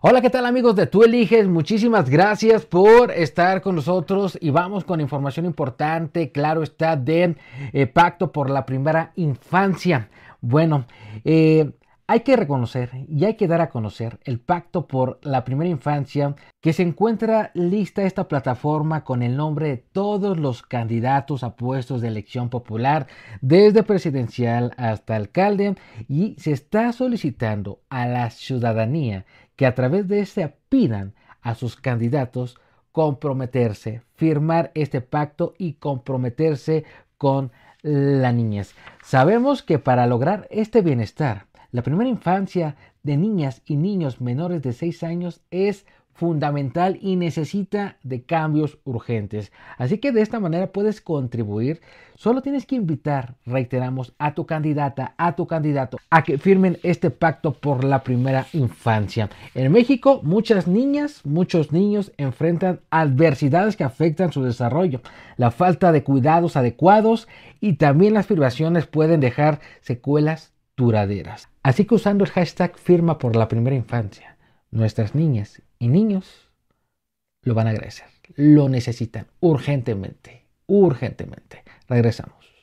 Hola, ¿qué tal amigos de Tú Eliges? Muchísimas gracias por estar con nosotros y vamos con información importante, claro está, de eh, Pacto por la Primera Infancia. Bueno, eh, hay que reconocer y hay que dar a conocer el Pacto por la Primera Infancia que se encuentra lista esta plataforma con el nombre de todos los candidatos a puestos de elección popular, desde presidencial hasta alcalde, y se está solicitando a la ciudadanía que a través de este pidan a sus candidatos comprometerse, firmar este pacto y comprometerse con la niñez. Sabemos que para lograr este bienestar, la primera infancia de niñas y niños menores de 6 años es fundamental y necesita de cambios urgentes. Así que de esta manera puedes contribuir. Solo tienes que invitar, reiteramos, a tu candidata, a tu candidato, a que firmen este pacto por la primera infancia. En México, muchas niñas, muchos niños enfrentan adversidades que afectan su desarrollo. La falta de cuidados adecuados y también las privaciones pueden dejar secuelas duraderas. Así que usando el hashtag firma por la primera infancia, nuestras niñas y niños lo van a agradecer. Lo necesitan urgentemente, urgentemente. Regresamos.